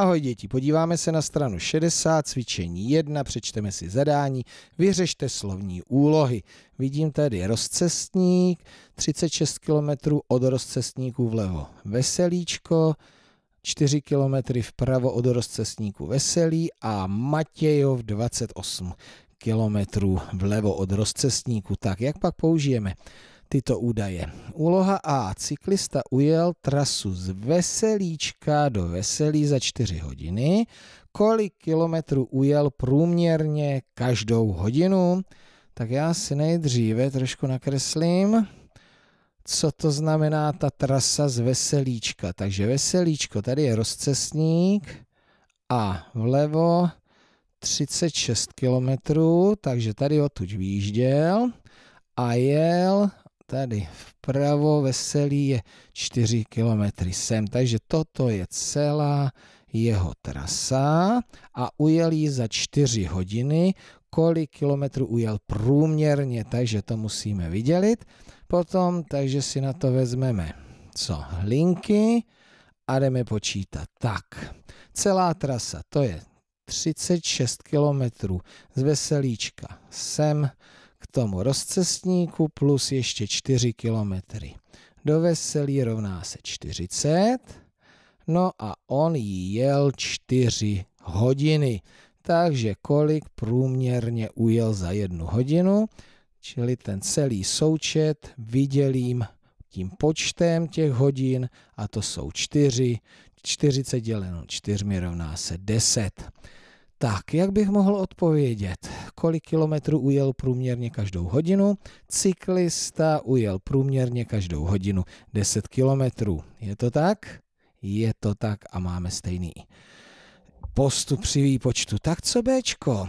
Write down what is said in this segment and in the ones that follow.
Ahoj děti, podíváme se na stranu 60, cvičení 1, přečteme si zadání, vyřešte slovní úlohy. Vidím tady rozcestník, 36 km od rozcestníku vlevo Veselíčko, 4 km vpravo od rozcestníku veselí a Matějov 28 km vlevo od rozcestníku. Tak jak pak použijeme? tyto údaje. Úloha A. Cyklista ujel trasu z Veselíčka do Veselí za 4 hodiny. Kolik kilometrů ujel průměrně každou hodinu? Tak já si nejdříve trošku nakreslím, co to znamená ta trasa z Veselíčka. Takže Veselíčko, tady je rozcesník a vlevo 36 kilometrů, takže tady odtud výjížděl a jel tady vpravo veselý je 4 km sem. Takže toto je celá jeho trasa a ujel ji za 4 hodiny, kolik kilometrů ujel průměrně, takže to musíme vydělit. Potom, takže si na to vezmeme co linky a jdeme počítat. Tak, celá trasa, to je 36 kilometrů z Veselíčka sem k tomu rozcestníku plus ještě 4 kilometry. Do veselí rovná se 40, no a on jí jel 4 hodiny. Takže kolik průměrně ujel za jednu hodinu, čili ten celý součet vydělím tím počtem těch hodin a to jsou 4. 40 děleno 4 rovná se 10. Tak, jak bych mohl odpovědět? kolik kilometrů ujel průměrně každou hodinu. Cyklista ujel průměrně každou hodinu 10 kilometrů. Je to tak? Je to tak a máme stejný postup při výpočtu. Tak co Bčko?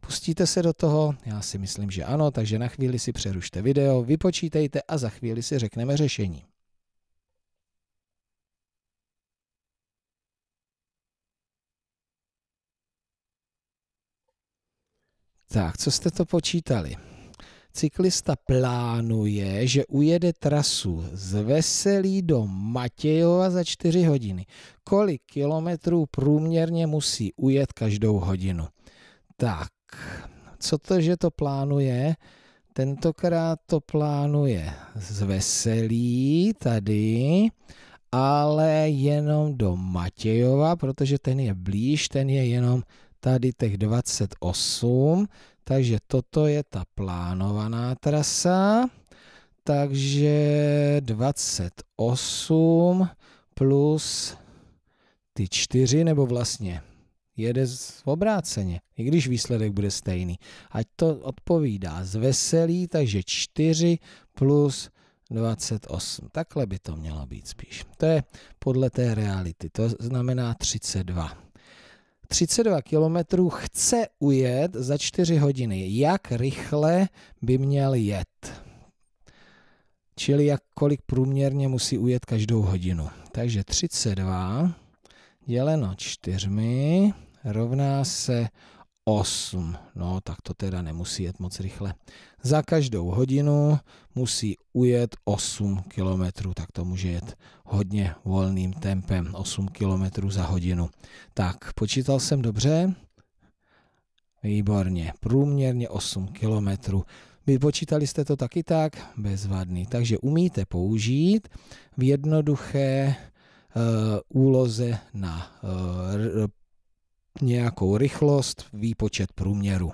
Pustíte se do toho? Já si myslím, že ano, takže na chvíli si přerušte video, vypočítejte a za chvíli si řekneme řešení. Tak, co jste to počítali? Cyklista plánuje, že ujede trasu z Veselí do Matějova za 4 hodiny. Kolik kilometrů průměrně musí ujet každou hodinu? Tak, co to, že to plánuje? Tentokrát to plánuje z Veselí tady, ale jenom do Matějova, protože ten je blíž, ten je jenom tady těch 28, takže toto je ta plánovaná trasa, takže 28 plus ty čtyři, nebo vlastně jede v obráceně, i když výsledek bude stejný. Ať to odpovídá z veselí, takže 4 plus 28. Takhle by to mělo být spíš. To je podle té reality, to znamená 32. 32 kilometrů chce ujet za 4 hodiny. Jak rychle by měl jet? Čili jak kolik průměrně musí ujet každou hodinu. Takže 32 děleno 4 rovná se 8. No, tak to teda nemusí jet moc rychle. Za každou hodinu musí ujet 8 km, tak to může jet hodně volným tempem, 8 km za hodinu. Tak, počítal jsem dobře? Výborně, průměrně 8 km. Vypočítali jste to taky tak? Bezvadný. Takže umíte použít v jednoduché e, úloze na e, nějakou rychlost, výpočet průměru.